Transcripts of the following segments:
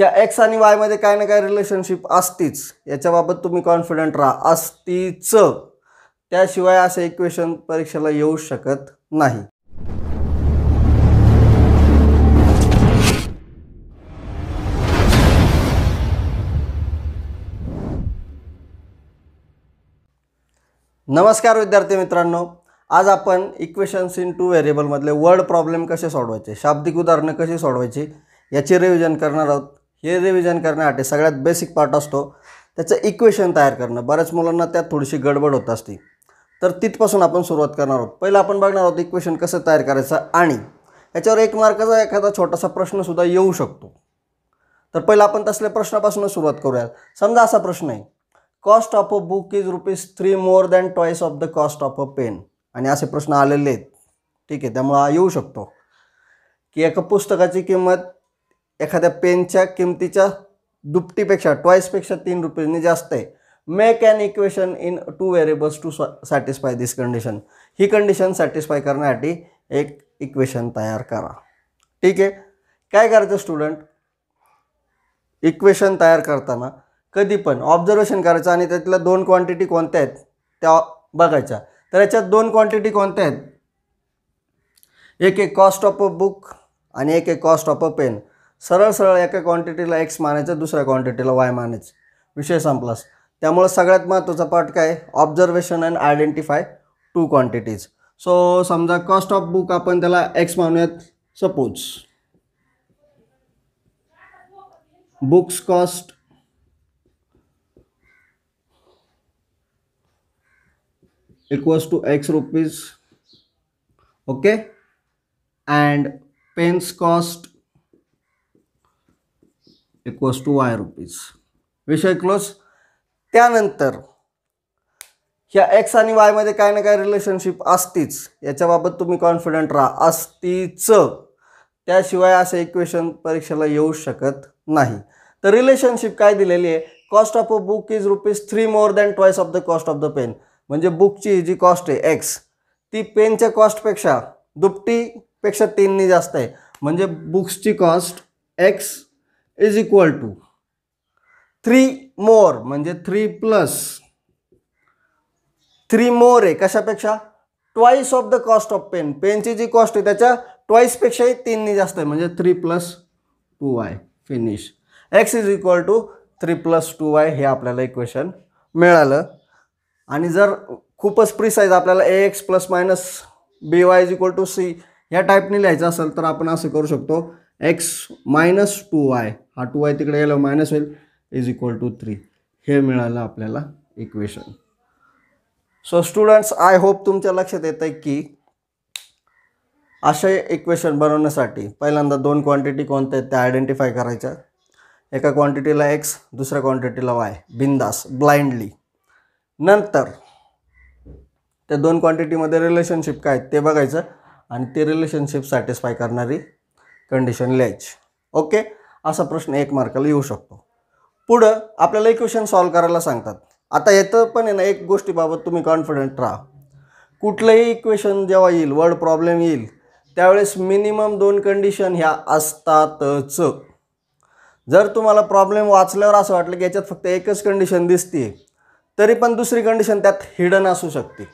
ह्या एक्स आणि वायमध्ये काय ना काय रिलेशनशिप असतीच याच्याबाबत तुम्ही कॉन्फिडंट राहा असतीच त्याशिवाय असे इक्वेशन परीक्षेला येऊ शकत नाही नमस्कार विद्यार्थी मित्रांनो आज आपण इक्वेशन्स इन टू व्हेरिएबलमधले वर्ड प्रॉब्लेम कसे सोडवायचे शाब्दिक उदाहरणं कशी सोडवायची याचे रिव्हिजन करणार आहोत हे रिव्हिजन करण्यासाठी सगळ्यात बेसिक पार्ट असतो त्याचं इक्वेशन तयार करणं बऱ्याच मुलांना त्यात थोडीशी गडबड होत असते तर तिथपासून आपण सुरुवात करणार आहोत पहिलं आपण बघणार आहोत इक्वेशन कसं तयार करायचं आणि याच्यावर एक मार्काचा एखादा छोटासा प्रश्नसुद्धा येऊ शकतो तर पहिलं आपण तसल्या प्रश्नापासून सुरुवात करूयात समजा असा प्रश्न आहे cost of a book is rupees three more than twice of the cost of a pen आणि असे प्रश्न आलेले आहेत ठीक आहे त्यामुळं येऊ शकतो की एका पुस्तकाची किंमत एखाद्या पेनच्या किमतीच्या दुपटीपेक्षा ट्वाईसपेक्षा तीन रुपयांनी जास्त आहे make can equation in two variables to satisfy this condition ही कंडिशन सॅटिस्फाय करण्यासाठी एक इक्वेशन तयार करा ठीक आहे काय करायचं स्टुडंट इक्वेशन तयार करताना कधी पण ऑब्झर्वेशन करायचं आणि त्यातल्या दोन क्वांटिटी कोणत्या आहेत त्या बघायच्या तर याच्यात दोन क्वांटिटी कोणत्या आहेत एक एक कॉस्ट ऑफ अ बुक आणि एक एक कॉस्ट ऑफ अ पेन सरळ सरळ एका क्वांटिटीला एक्स मानायचं दुसऱ्या क्वांटिटीला वाय मानायचं विषय संपलास त्यामुळं सगळ्यात महत्त्वाचा पार्ट काय observation and identify two quantities so समजा कॉस्ट ऑफ बुक आपण त्याला एक्स मानूयात suppose books cost equals to X rupees okay and pens cost equals to Y rupees विषय क्लोज त्यानंतर ह्या एक्स आणि वायमध्ये काय ना काय रिलेशनशिप असतीच याच्याबाबत तुम्ही कॉन्फिडंट राहा असतीच त्याशिवाय असं इक्वेशन परीक्षेला येऊ शकत नाही तर रिलेशनशिप काय दिलेली आहे cost of a book is rupees three more than twice of the cost of the pen म्हणजे बुकची जी कॉस्ट आहे एक्स ती पेनच्या कॉस्टपेक्षा दुपटीपेक्षा तीननी जास्त आहे म्हणजे बुक्सची cost x is equal to three more म्हणजे थ्री प्लस थ्री मोर आहे कशापेक्षा twice of the cost of pen पेनची जी कॉस्ट आहे त्याच्या ट्वाईसपेक्षाही तीननी जास्त आहे म्हणजे three plus two y finish x is equal to three plus two y हे आपल्याला इक्वेशन मिळालं आणि जर खूपच प्रिसाईज आपल्याला a x plus minus b y is equal to c या टाईपने लिहायचं असेल तर आपण असं करू शकतो एक्स मायनस टू वाय हा टू वाय तिकडे गेला मायनस होईल इज इक्वल टू थ्री हे मिळालं आपल्याला equation so students I hope तुमच्या लक्षात येतं आहे की असे इक्वेशन बनवण्यासाठी पहिल्यांदा दोन क्वांटिटी कोणत्या आहेत त्या आयडेंटिफाय करायच्या एका क्वांटिटीला एक्स दुसऱ्या क्वांटिटीला वाय बिंदास ब्लाइंडली नंतर त्या दोन क्वांटिटीमध्ये रिलेशनशिप काय ते बघायचं आणि ते रिलेशनशिप सॅटिस्फाय करणारी कंडिशन लिहायची ओके असा प्रश्न एक मार्काला येऊ शकतो पुढं आपल्याला इक्वेशन सॉल्व करायला सांगतात आता येतं पण आहे ना एक गोष्टीबाबत तुम्ही कॉन्फिडंट राहा कुठलंही इक्वेशन जेव्हा येईल वर्ड प्रॉब्लेम येईल त्यावेळेस मिनिमम दोन कंडिशन ह्या असतातच जर तुम्हाला प्रॉब्लेम वाचल्यावर असं वाटलं की याच्यात फक्त एकच कंडिशन दिसते तरी पण दुसरी कंडिशन त्यात हिडन असू शकते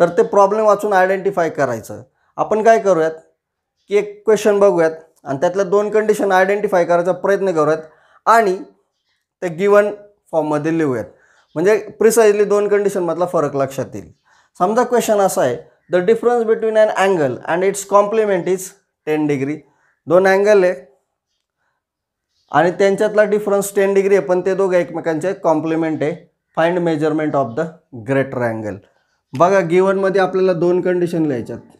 तर ते प्रॉब्लेम वाचून आयडेंटिफाय करायचं आपण काय करूयात की एक क्वेश्चन बघूयात आणि त्यातल्या दोन कंडिशन आयडेंटिफाय करायचा प्रयत्न करूयात आणि ते गिवन फॉर्ममध्ये लिहूयात म्हणजे प्रिसाइजली दोन कंडिशनमधला फरक लक्षात येईल समजा क्वेश्चन असा आहे the difference between and angle and its complement is ten degree दोन अँगल आहे आणि त्यांच्यातला डिफरन्स टेन डिग्री आहे पण ते दोघं एकमेकांचे कॉम्प्लिमेंट आहे find measurement of the greater angle बघा गिवनमध्ये आपल्याला दोन कंडिशन लिहायच्यात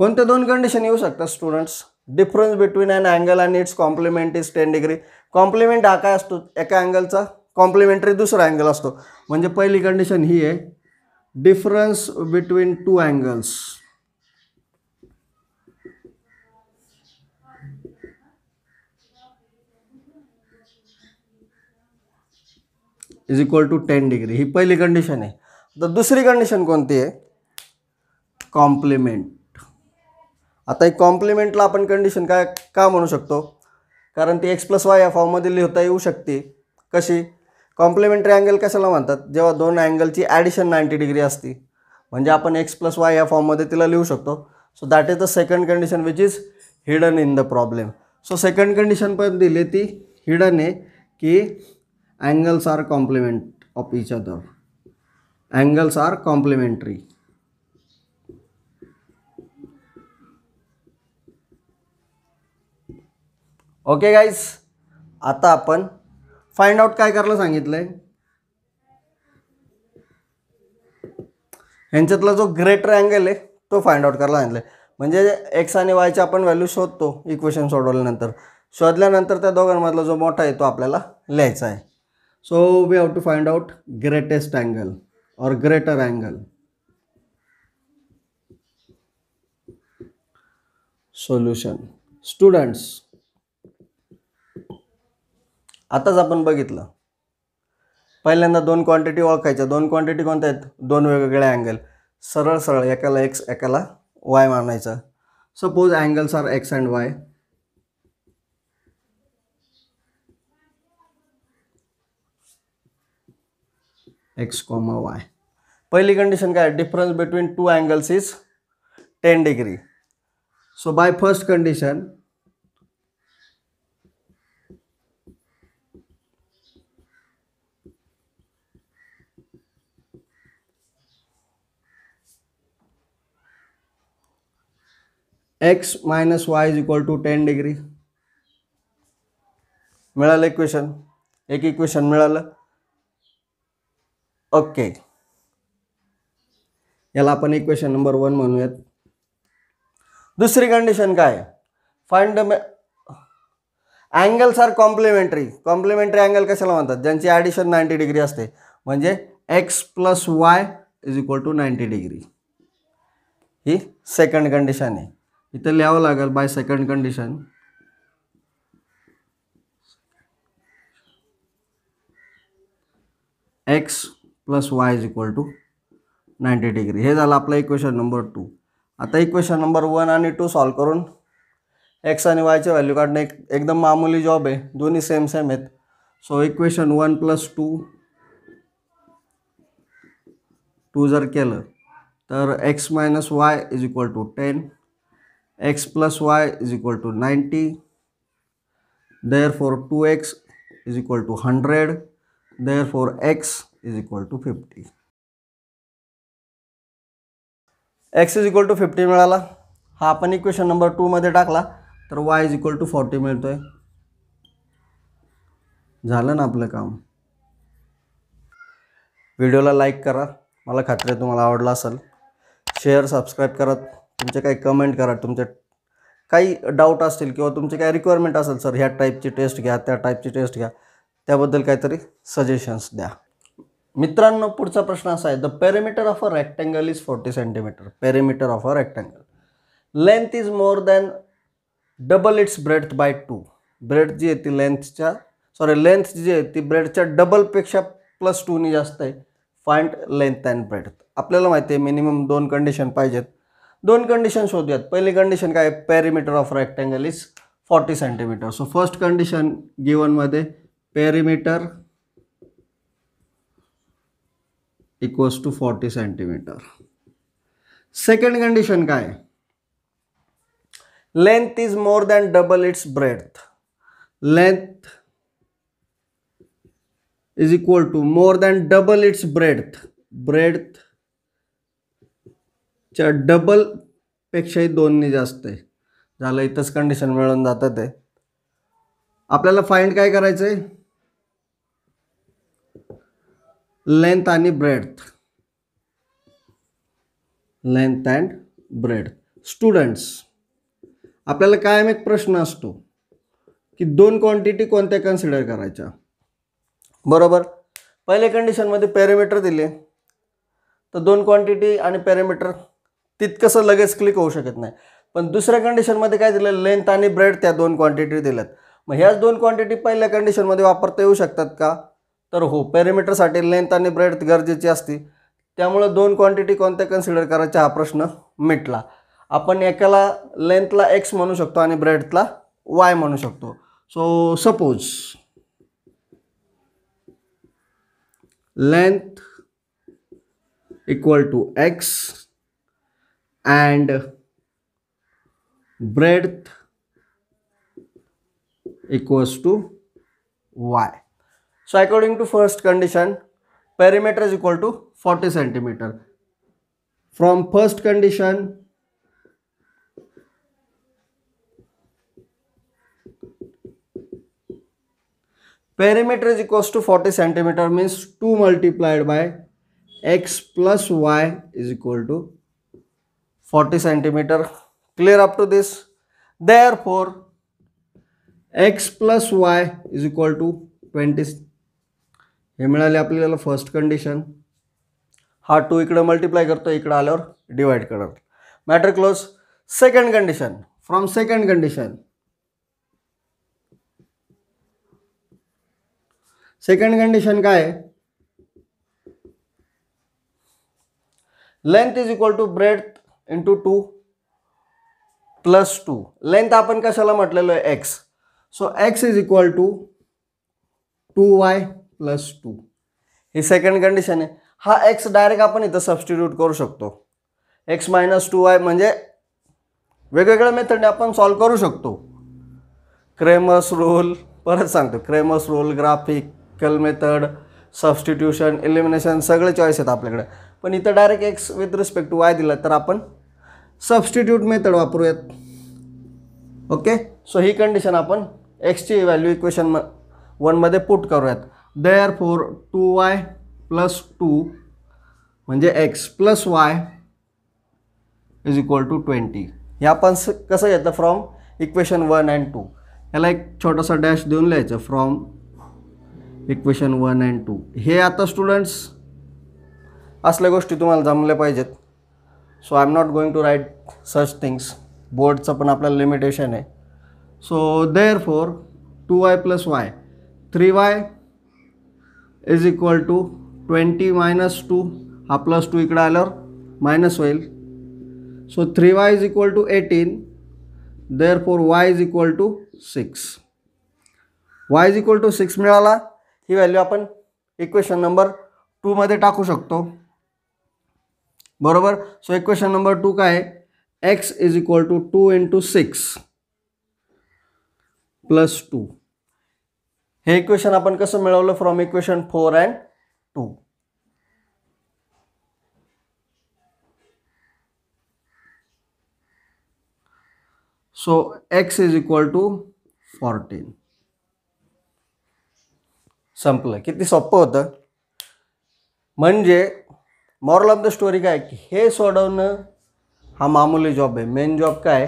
कोणत्या दोन कंडिशन येऊ शकतात students difference between and angle and its complement is ten degree complement हा काय असतो एका अँगलचा कॉम्प्लिमेंटरी दुसरा अँगल असतो म्हणजे पहिली कंडिशन ही आहे difference between two angles is equal to ten degree ही पहिली कंडिशन आहे तर दुसरी कंडिशन कोणती आहे कॉम्प्लिमेंट आता एक कॉम्प्लिमेंटला आपण कंडिशन काय का म्हणू शकतो कारण ती एक्स प्लस वाय या फॉर्ममध्ये लिहिता येऊ शकते कशी कॉम्प्लिमेंटरी अँगल कशाला म्हणतात जेव्हा दोन अँगलची ॲडिशन नाईन्टी डिग्री असती म्हणजे आपण एक्स प्लस वाय या फॉर्ममध्ये तिला लिहू शकतो so that is the second condition which is hidden in the problem so second condition पण दिली ती हिडन आहे की angles are complement of each other angles are complementary okay guys आता आपण फाइंड आउट काय करायला सांगितलं आहे ह्यांच्यातला जो ग्रेटर अँगल आहे तो फाइंड आउट करायला सांगितलंय आहे म्हणजे एक्स आणि वायचा आपण व्हॅल्यू शोधतो इक्वेशन सोडवल्यानंतर शोधल्यानंतर त्या दोघांमधला जो मोठा आहे तो आपल्याला लिहायचा आहे so we have to find out greatest angle और ग्रेटर अँगल सोल्युशन स्टुडंट्स आताच आपण बघितलं पहिल्यांदा दोन क्वांटिटी ओळखायच्या दोन क्वांटिटी कोणत्या आहेत दोन वेगवेगळ्या अँगल सरळ सरळ एकाला एक्स एकाला वाय मानायचं suppose angles are x and y x comma y पहिली कंडिशन काय difference between two angles is ten degree so by first condition x minus y is equal to ten degree मिळालं equation एक equation मिळालं okay याला आपण equation number one म्हणूयात दुसरी condition काय find angles are complementary complementary angle कशाला म्हणतात ज्यांची ॲडिशन नाईंटी डिग्री असते म्हणजे x plus y is equal to ninety degree ही सेकंड कंडिशन आहे इथं लिहावं लागेल by second condition x plus y is equal to ninety degree हे झालं आपलं इक्वेशन नंबर टू आता इक्वेशन नंबर वन आणि टू सॉल्व करून एक्स आणि वायचे व्हॅल्यू काढणे एक एकदम मामूली जॉब आहे दोन्ही सेम सेम आहेत so equation one plus two two जर केलं तर x minus y is equal to ten x plus y is equal to 90 therefore 2x is equal to 100 therefore x is equal to 50 x is equal to fifty मिळाला हा आपण equation number टूमध्ये टाकला तर y is equal to forty मिळतो आहे झालं ना आपलं काम व्हिडिओला लाईक करा मला खात्री तुम्हाला आवडला असेल शेअर सबस्क्राईब करत तुमचे काही कमेंट करा तुमचे काही डाऊट असतील किंवा तुमचे काही रिक्वायरमेंट असेल सर ह्या टाईपची टेस्ट घ्या त्या टाईपची टेस्ट घ्या त्याबद्दल काहीतरी सजेशन्स द्या मित्रांनो पुढचा प्रश्न असा आहे the perimeter of a rectangle is forty centimeter perimeter of a rectangle length is more than double its breadth by two breadth जी आहे ती लेंथच्या सॉरी लेंथ जी आहे ती ब्रेडच्या डबलपेक्षा प्लस टूनी जास्त आहे फाइंड लेंथ अँड ब्रेड आपल्याला माहिती आहे मिनिमम दोन कंडिशन पाहिजेत दोन कंडिशन शोधूयात पहिली कंडिशन काय perimeter of rectangle is forty centimeter so first condition गिवनमध्ये perimeter equals to forty centimeter second condition काय length is more than double its breadth length is equal to more than double its breadth breadth च्या डबलपेक्षाही दोनने जास्त आहे झालं इथंच condition मिळून जातं ते आपल्याला फाईंड काय करायचं आहे लेंथ आणि breadth length and breadth students आपल्याला कायम एक प्रश्न असतो की दोन क्वांटिटी कोणत्या कन्सिडर करायच्या बरोबर पहिल्या कंडिशनमध्ये पॅरामीटर दिले तर दोन क्वांटिटी आणि पॅरामीटर तितकंसं लगेच क्लिक होऊ शकत नाही पण दुसऱ्या कंडिशनमध्ये काय दिलं लेंथ आणि ब्रेड त्या दोन क्वांटिटी दिल्यात मग ह्याच दोन क्वांटिटी पहिल्या कंडिशनमध्ये वापरता येऊ शकतात का तर हो पॅरिमीटरसाठी लेंथ आणि ब्रेड गरजेची असते त्यामुळं दोन क्वांटिटी कोणत्या कन्सिडर करायचा हा प्रश्न मिटला आपण एकाला लेंथला एक्स म्हणू शकतो आणि ब्रेडला वाय म्हणू शकतो so suppose length equal to x and breadth equals to y. So according to first condition, perimeter is equal to 40 centimeter. From first condition, perimeter is equals to 40 centimeter means 2 multiplied by x plus y is equal to 40 centimeter up to this therefore x plus y is equal to twenty हे मिळाले आपल्याला first condition हा two इकडं multiply करतो इकडं आल्यावर divide करणार matter close second condition from second condition second condition काय length is equal to breadth into two plus two length आपण कशाला म्हटलेलो आहे x so x is equal to two y plus two ही सेकंड कंडिशन आहे हा x direct आपण इथं सबस्टिट्यूट करू शकतो एक्स मायनस टू वाय म्हणजे वेगवेगळ्या मेथडने आपण सॉल्व करू शकतो क्रेमस रोल परत सांगतो Cramer's rule graphical method substitution elimination सगळे चॉईस आहेत आपल्याकडे पण इथं direct x with respect to y दिलं तर आपण सबस्टिट्यूट मेथड वापरूयात ओके सो ही कंडिशन आपण एक्सची व्हॅल्यू इक्वेशन म वनमध्ये पुट करूयात therefore two y plus two म्हणजे x plus y is equal to twenty हे आपण स कसं येतं from equation one and two ह्याला एक छोटासा डॅश देऊन लिहायचं from equation one and two हे आता स्टुडंट्स असल्या गोष्टी तुम्हाला जमल्या पाहिजेत so I am not going to write such things बोर्डचं पण आपल्याला लिमिटेशन आहे so therefore two y plus y three y is equal to twenty minus two हा प्लस टू इकडं आल्यावर मायनस होईल so three y is equal to eighteen therefore y is equal to six y is equal to six मिळाला ही value आपण equation number टूमध्ये टाकू शकतो बराबर सो इक्वेशन नंबर टू का है x is equal to two into six plus two हे equation अपन कस मिल from equation four and two so x is equal to fourteen संपल कि सोप होता मॉरल ऑफ द स्टोरी काय की हे सोडवणं हा मामूली जॉब आहे मेन जॉब काय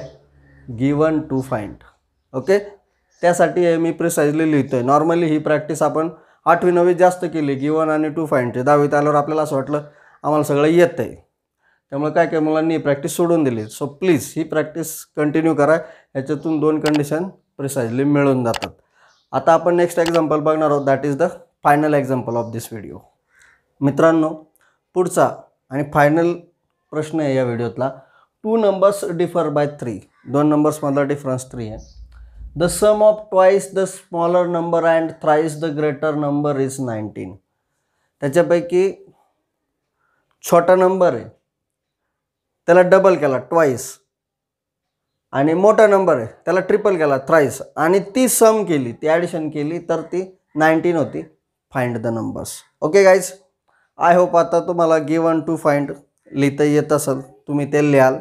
गिवन टू फाइंड ओके त्यासाठी मी प्रिसाइजली लिहितो आहे नॉर्मली ही प्रॅक्टिस आपण आठवी नववी जास्त केली गिवन आणि टू फाईंडचे दहावीत आल्यावर आपल्याला असं वाटलं आम्हाला सगळं येत आहे त्यामुळे काय काय मुलांनी प्रॅक्टिस सोडून दिली सो प्लीज ही प्रॅक्टिस कंटिन्यू करा ह्याच्यातून दोन कंडिशन प्रिसाइजली मिळून जातात आता आपण नेक्स्ट एक्झाम्पल बघणार आहोत that is the final example of this video मित्रांनो पुढचा आणि फायनल प्रश्न आहे या व्हिडिओतला two numbers differ by three दोन नंबर्समधला डिफरन्स थ्री आहे the sum of twice the smaller number and thrice the greater number is nineteen त्याच्यापैकी छोटा नंबर आहे त्याला डबल केला ट्वाईस आणि मोठा नंबर आहे त्याला ट्रिपल केला थ्राईस आणि ती सम केली ती ॲडिशन केली तर ती नाईन्टीन होती find the numbers okay guys I hope आता तुम्हाला गिवन टू फाइंड लिहिता येत असेल तुम्ही ते लिहाल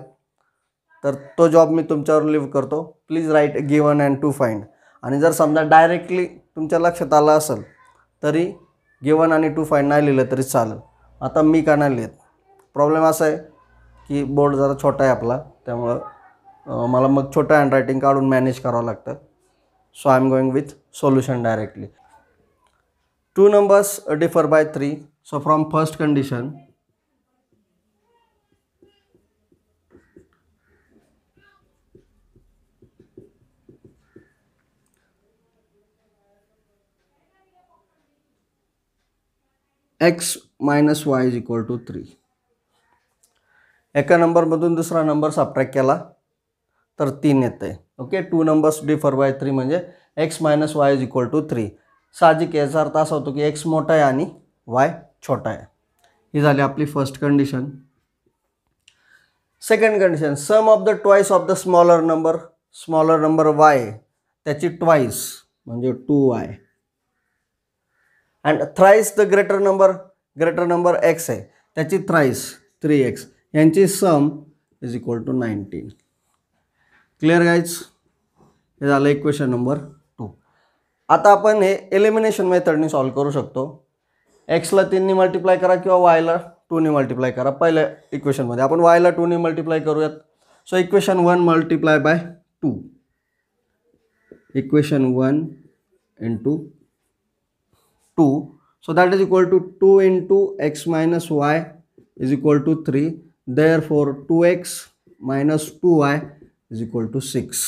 तर तो जॉब मी तुमच्यावर लिव्ह करतो please write given and to find आणि जर समजा डायरेक्टली तुमच्या लक्षात आलं असेल तरी गिवन आणि टू फाइंड नाही लिहिलं तरी चालेल आता मी का नाही लिहित प्रॉब्लेम असा आहे की बोर्ड जरा छोटा आहे आपला त्यामुळं मला मग छोटं हँडरायटिंग काढून मॅनेज करावं लागतं so I am going with solution directly two numbers differ by three So from first condition, x minus y is equal to three एका नंबरमधून दुसरा नंबर सबट्रॅक्ट केला तर तीन येते okay two numbers differ by three म्हणजे x minus y is equal to three साहजिक याचा अर्थ असा होतो की एक्स मोठा आहे आणि वाय छोटा आहे ही झाली आपली first condition second condition sum of the twice of the smaller number smaller number y त्याची ट्वाइस म्हणजे two y and thrice the greater number greater number x आहे त्याची थ्राईस थ्री एक्स यांची sum is equal to nineteen clear guys हे झालं equation number two आता आपण हे एलिमिनेशन मेथडने सॉल्व करू शकतो एक्सला तीननी मल्टिप्लाय करा किंवा वायला टूने मल्टिप्लाय करा पहिल्या इक्वेशनमध्ये आपण वायला टूने मल्टिप्लाय करूयात so equation one multiply by two equation one into two so that is equal to two into x minus y is equal to three therefore two x minus two y is equal to six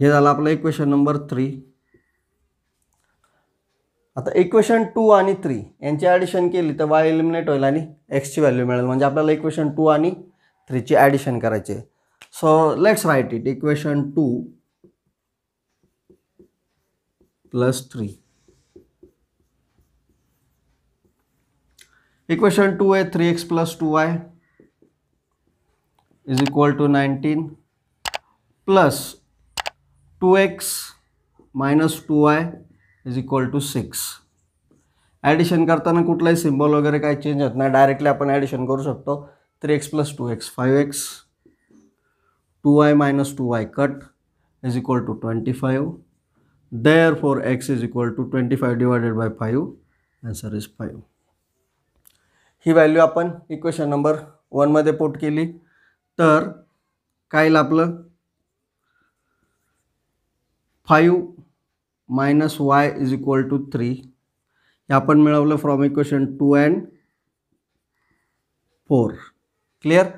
हे झालं आपलं equation number three आता equation two आणि three यांची addition केली तर Y eliminate होईल आणि एक्सची व्हॅल्यू मिळेल म्हणजे आपल्याला इक्वेशन टू आणि थ्रीची ॲडिशन करायचे आहे so let's write it equation two plus three equation two आहे three x plus two y is equal to nineteen plus two x minus two y is equal to six addition करताना कुठलाही symbol वगैरे काही change होत नाही directly आपण addition करू शकतो three x plus two x five x two y minus two y cut is equal to twenty five therefore x is equal to twenty five divided by five answer is five ही value आपण equation number वनमध्ये put केली तर काय आपलं five minus y is equal to three हे आपण मिळवलं from equation two and four clear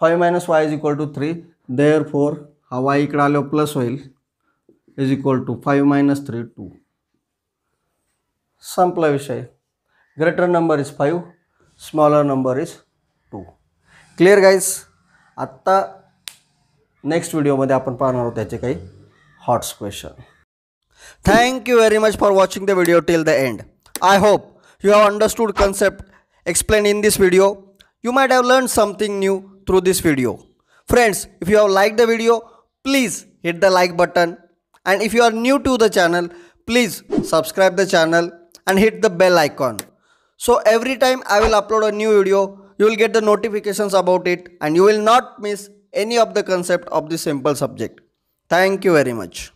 five minus y is equal to three therefore हा वाय इकडं आलो प्लस होईल is equal to five minus three two संपला विषय greater number is five smaller number is two clear guys आत्ता next व्हिडिओमध्ये आपण पाहणार आहोत त्याचे काही HOTS question Thank you very much for watching the video till the end. I hope you have understood concept explained in this video. You might have learned something new through this video. Friends, if you have liked the video, please hit the like button. And if you are new to the channel, please subscribe the channel and hit the bell icon. So every time I will upload a new video, you will get the notifications about it and you will not miss any of the concept of this simple subject. Thank you very much.